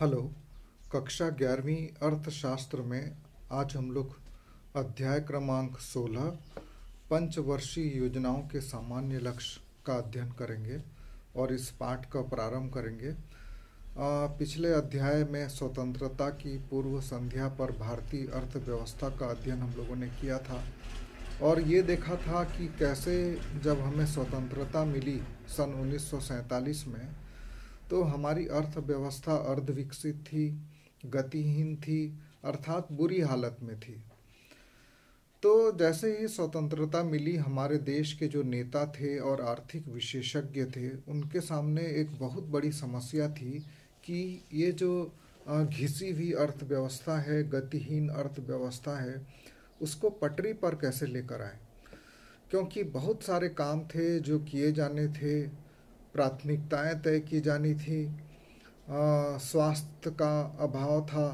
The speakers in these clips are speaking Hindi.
हेलो कक्षा ग्यारहवीं अर्थशास्त्र में आज हम लोग अध्याय क्रमांक सोलह पंचवर्षीय योजनाओं के सामान्य लक्ष्य का अध्ययन करेंगे और इस पाठ का प्रारंभ करेंगे आ, पिछले अध्याय में स्वतंत्रता की पूर्व संध्या पर भारतीय अर्थव्यवस्था का अध्ययन हम लोगों ने किया था और ये देखा था कि कैसे जब हमें स्वतंत्रता मिली सन 1947 में तो हमारी अर्थव्यवस्था अर्धविकसित थी गतिहीन थी अर्थात बुरी हालत में थी तो जैसे ही स्वतंत्रता मिली हमारे देश के जो नेता थे और आर्थिक विशेषज्ञ थे उनके सामने एक बहुत बड़ी समस्या थी कि ये जो घिसी हुई अर्थव्यवस्था है गतिहीन अर्थव्यवस्था है उसको पटरी पर कैसे लेकर आए क्योंकि बहुत सारे काम थे जो किए जाने थे प्राथमिकताएं तय की जानी थी स्वास्थ्य का अभाव था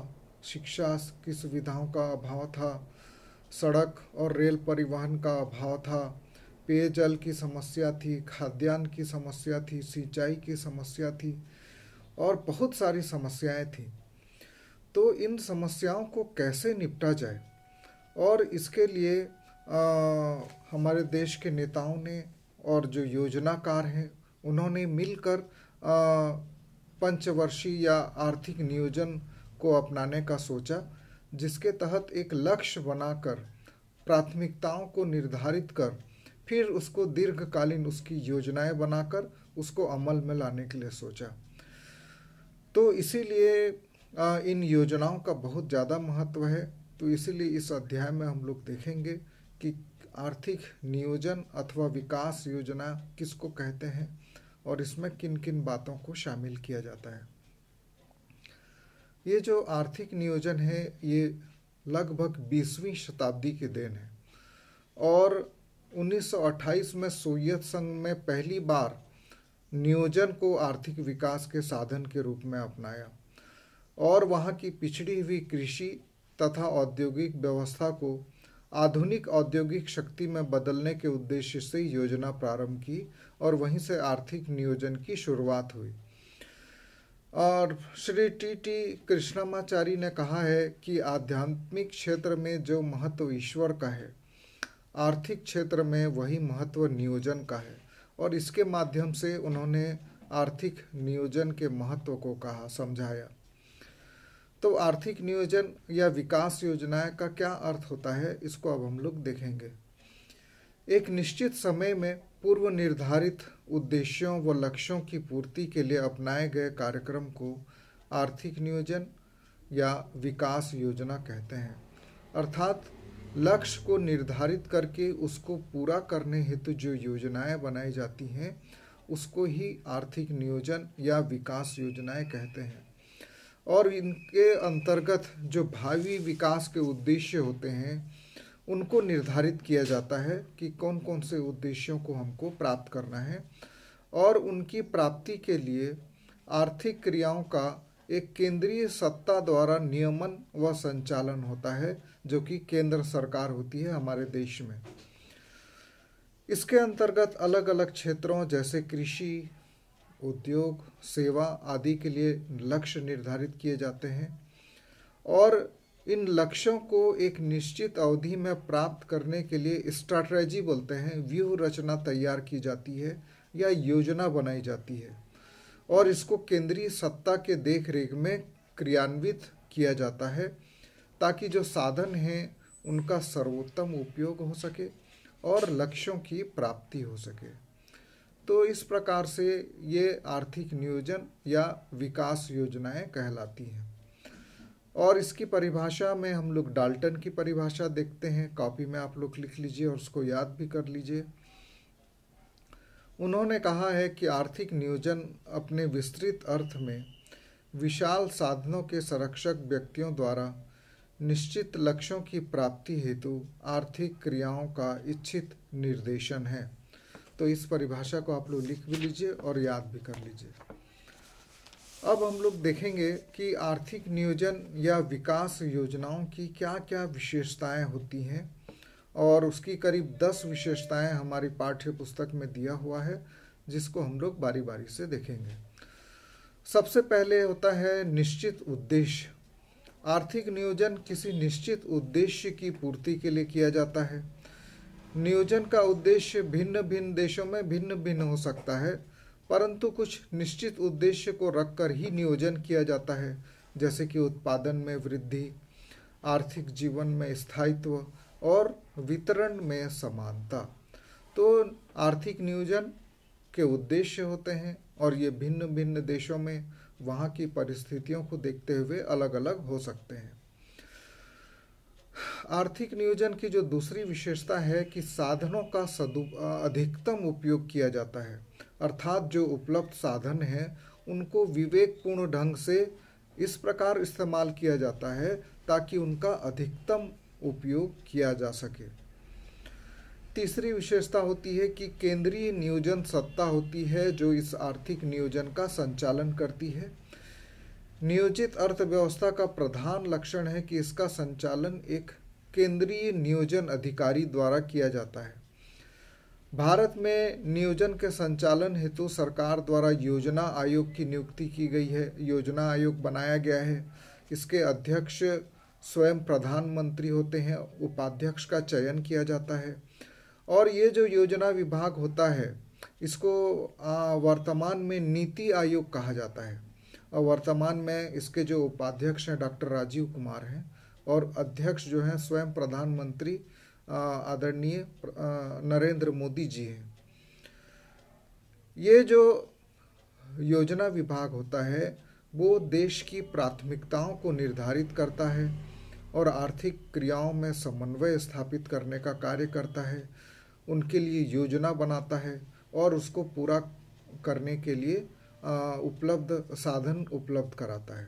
शिक्षा की सुविधाओं का अभाव था सड़क और रेल परिवहन का अभाव था पेयजल की समस्या थी खाद्यान्न की समस्या थी सिंचाई की समस्या थी और बहुत सारी समस्याएं थी तो इन समस्याओं को कैसे निपटा जाए और इसके लिए आ, हमारे देश के नेताओं ने और जो योजनाकार हैं उन्होंने मिलकर पंचवर्षीय या आर्थिक नियोजन को अपनाने का सोचा जिसके तहत एक लक्ष्य बनाकर प्राथमिकताओं को निर्धारित कर फिर उसको दीर्घकालीन उसकी योजनाएं बनाकर उसको अमल में लाने के लिए सोचा तो इसीलिए इन योजनाओं का बहुत ज़्यादा महत्व है तो इसीलिए इस अध्याय में हम लोग देखेंगे कि आर्थिक नियोजन अथवा विकास योजना किसको कहते हैं और इसमें किन किन बातों को शामिल किया जाता है ये जो आर्थिक नियोजन है ये लगभग बीसवीं शताब्दी की देन है और 1928 में सोवियत संघ में पहली बार नियोजन को आर्थिक विकास के साधन के रूप में अपनाया और वहाँ की पिछड़ी हुई कृषि तथा औद्योगिक व्यवस्था को आधुनिक औद्योगिक शक्ति में बदलने के उद्देश्य से योजना प्रारंभ की और वहीं से आर्थिक नियोजन की शुरुआत हुई और श्री टी टी कृष्णमाचारी ने कहा है कि आध्यात्मिक क्षेत्र में जो महत्व ईश्वर का है आर्थिक क्षेत्र में वही महत्व नियोजन का है और इसके माध्यम से उन्होंने आर्थिक नियोजन के महत्व को कहा समझाया तो आर्थिक नियोजन या विकास योजनाएं का क्या अर्थ होता है इसको अब हम लोग देखेंगे एक निश्चित समय में पूर्व निर्धारित उद्देश्यों व लक्ष्यों की पूर्ति के लिए अपनाए गए कार्यक्रम को आर्थिक नियोजन या विकास योजना कहते हैं अर्थात लक्ष्य को निर्धारित करके उसको पूरा करने हेतु जो योजनाएं बनाई जाती हैं उसको ही आर्थिक नियोजन या विकास योजनाएं कहते हैं और इनके अंतर्गत जो भावी विकास के उद्देश्य होते हैं उनको निर्धारित किया जाता है कि कौन कौन से उद्देश्यों को हमको प्राप्त करना है और उनकी प्राप्ति के लिए आर्थिक क्रियाओं का एक केंद्रीय सत्ता द्वारा नियमन व संचालन होता है जो कि केंद्र सरकार होती है हमारे देश में इसके अंतर्गत अलग अलग क्षेत्रों जैसे कृषि उद्योग सेवा आदि के लिए लक्ष्य निर्धारित किए जाते हैं और इन लक्ष्यों को एक निश्चित अवधि में प्राप्त करने के लिए स्ट्रैटेजी बोलते हैं व्यूह रचना तैयार की जाती है या योजना बनाई जाती है और इसको केंद्रीय सत्ता के देखरेख में क्रियान्वित किया जाता है ताकि जो साधन हैं उनका सर्वोत्तम उपयोग हो सके और लक्ष्यों की प्राप्ति हो सके तो इस प्रकार से ये आर्थिक नियोजन या विकास योजनाएं कहलाती हैं और इसकी परिभाषा में हम लोग डाल्टन की परिभाषा देखते हैं कॉपी में आप लोग लिख लीजिए और उसको याद भी कर लीजिए उन्होंने कहा है कि आर्थिक नियोजन अपने विस्तृत अर्थ में विशाल साधनों के संरक्षक व्यक्तियों द्वारा निश्चित लक्ष्यों की प्राप्ति हेतु आर्थिक क्रियाओं का इच्छित निर्देशन है तो इस परिभाषा को आप लोग लिख भी लीजिए और याद भी कर लीजिए अब हम लोग देखेंगे कि आर्थिक नियोजन या विकास योजनाओं की क्या क्या विशेषताएं होती हैं और उसकी करीब दस विशेषताएं हमारी पाठ्य पुस्तक में दिया हुआ है जिसको हम लोग बारी बारी से देखेंगे सबसे पहले होता है निश्चित उद्देश्य आर्थिक नियोजन किसी निश्चित उद्देश्य की पूर्ति के लिए किया जाता है नियोजन का उद्देश्य भिन्न भिन्न देशों में भिन्न भिन्न हो सकता है परंतु कुछ निश्चित उद्देश्य को रखकर ही नियोजन किया जाता है जैसे कि उत्पादन में वृद्धि आर्थिक जीवन में स्थायित्व और वितरण में समानता तो आर्थिक नियोजन के उद्देश्य होते हैं और ये भिन्न भिन्न देशों में वहाँ की परिस्थितियों को देखते हुए अलग अलग हो सकते हैं आर्थिक नियोजन की जो दूसरी विशेषता है कि साधनों का सदु अधिकतम उपयोग किया जाता है अर्थात जो उपलब्ध साधन हैं उनको विवेकपूर्ण ढंग से इस प्रकार इस्तेमाल किया जाता है ताकि उनका अधिकतम उपयोग किया जा सके तीसरी विशेषता होती है कि केंद्रीय नियोजन सत्ता होती है जो इस आर्थिक नियोजन का संचालन करती है नियोजित अर्थव्यवस्था का प्रधान लक्षण है कि इसका संचालन एक केंद्रीय नियोजन अधिकारी द्वारा किया जाता है भारत में नियोजन के संचालन हेतु सरकार द्वारा योजना आयोग की नियुक्ति की गई है योजना आयोग बनाया गया है इसके अध्यक्ष स्वयं प्रधानमंत्री होते हैं उपाध्यक्ष का चयन किया जाता है और ये जो योजना विभाग होता है इसको वर्तमान में नीति आयोग कहा जाता है और वर्तमान में इसके जो उपाध्यक्ष हैं डॉक्टर राजीव कुमार हैं और अध्यक्ष जो हैं स्वयं प्रधानमंत्री आदरणीय नरेंद्र मोदी जी हैं ये जो योजना विभाग होता है वो देश की प्राथमिकताओं को निर्धारित करता है और आर्थिक क्रियाओं में समन्वय स्थापित करने का कार्य करता है उनके लिए योजना बनाता है और उसको पूरा करने के लिए उपलब्ध साधन उपलब्ध कराता है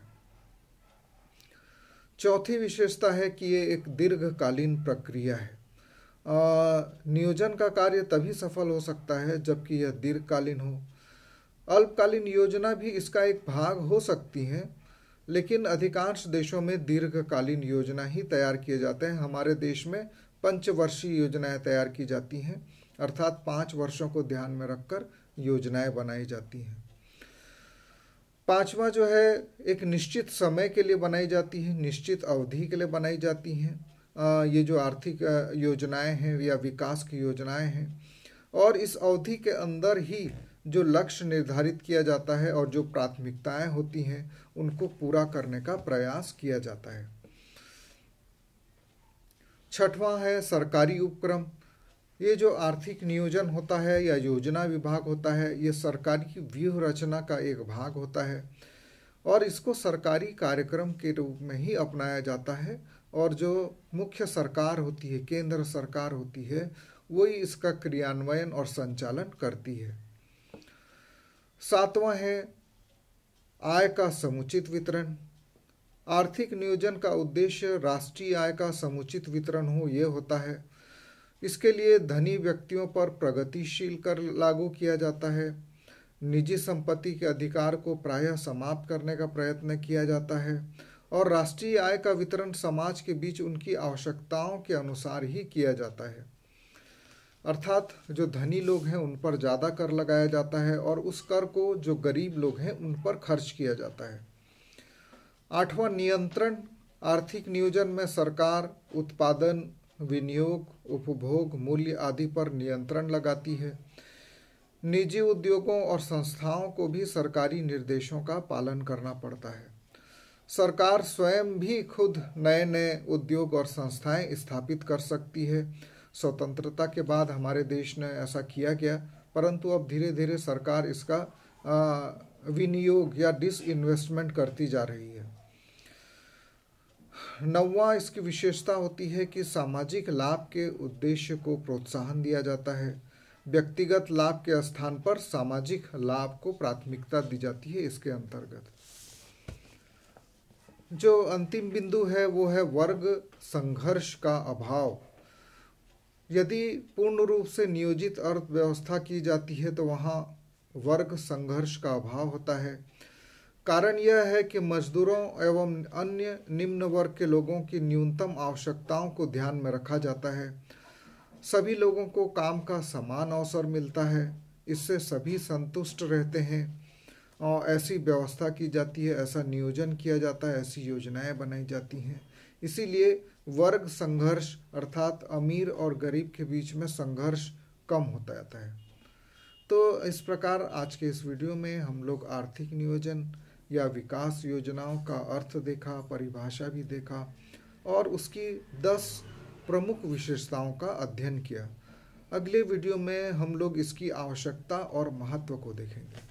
चौथी विशेषता है कि ये एक दीर्घकालीन प्रक्रिया है नियोजन का कार्य तभी सफल हो सकता है जबकि यह दीर्घकालीन हो अल्पकालीन योजना भी इसका एक भाग हो सकती है लेकिन अधिकांश देशों में दीर्घकालीन योजना ही तैयार किए जाते हैं हमारे देश में पंचवर्षीय योजनाएं तैयार की जाती हैं अर्थात पाँच वर्षों को ध्यान में रखकर योजनाएं बनाई जाती हैं पांचवा जो है एक निश्चित समय के लिए बनाई जाती है निश्चित अवधि के लिए बनाई जाती हैं ये जो आर्थिक योजनाएं हैं या विकास की योजनाएं हैं और इस अवधि के अंदर ही जो लक्ष्य निर्धारित किया जाता है और जो प्राथमिकताएं होती हैं उनको पूरा करने का प्रयास किया जाता है छठवां है सरकारी उपक्रम ये जो आर्थिक नियोजन होता है या योजना विभाग होता है ये सरकारी व्यूह रचना का एक भाग होता है और इसको सरकारी कार्यक्रम के रूप में ही अपनाया जाता है और जो मुख्य सरकार होती है केंद्र सरकार होती है वही इसका क्रियान्वयन और संचालन करती है सातवां है आय का समुचित वितरण आर्थिक नियोजन का उद्देश्य राष्ट्रीय आय का समुचित वितरण हो ये होता है इसके लिए धनी व्यक्तियों पर प्रगतिशील कर लागू किया जाता है निजी संपत्ति के अधिकार को प्रायः समाप्त करने का प्रयत्न किया जाता है और राष्ट्रीय आय का वितरण समाज के बीच उनकी आवश्यकताओं के अनुसार ही किया जाता है अर्थात जो धनी लोग हैं उन पर ज़्यादा कर लगाया जाता है और उस कर को जो गरीब लोग हैं उन पर खर्च किया जाता है आठवां नियंत्रण आर्थिक नियोजन में सरकार उत्पादन विनियोग उपभोग मूल्य आदि पर नियंत्रण लगाती है निजी उद्योगों और संस्थाओं को भी सरकारी निर्देशों का पालन करना पड़ता है सरकार स्वयं भी खुद नए नए उद्योग और संस्थाएं स्थापित कर सकती है स्वतंत्रता के बाद हमारे देश ने ऐसा किया गया परंतु अब धीरे धीरे सरकार इसका विनियोग या डिसइन्वेस्टमेंट करती जा रही है नौवा इसकी विशेषता होती है कि सामाजिक लाभ के उद्देश्य को प्रोत्साहन दिया जाता है व्यक्तिगत लाभ के स्थान पर सामाजिक लाभ को प्राथमिकता दी जाती है इसके अंतर्गत जो अंतिम बिंदु है वो है वर्ग संघर्ष का अभाव यदि पूर्ण रूप से नियोजित अर्थव्यवस्था की जाती है तो वहाँ वर्ग संघर्ष का अभाव होता है कारण यह है कि मजदूरों एवं अन्य निम्न वर्ग के लोगों की न्यूनतम आवश्यकताओं को ध्यान में रखा जाता है सभी लोगों को काम का समान अवसर मिलता है इससे सभी संतुष्ट रहते हैं और ऐसी व्यवस्था की जाती है ऐसा नियोजन किया जाता है ऐसी योजनाएं बनाई जाती हैं इसीलिए वर्ग संघर्ष अर्थात अमीर और गरीब के बीच में संघर्ष कम होता जाता है तो इस प्रकार आज के इस वीडियो में हम लोग आर्थिक नियोजन या विकास योजनाओं का अर्थ देखा परिभाषा भी देखा और उसकी दस प्रमुख विशेषताओं का अध्ययन किया अगले वीडियो में हम लोग इसकी आवश्यकता और महत्व को देखेंगे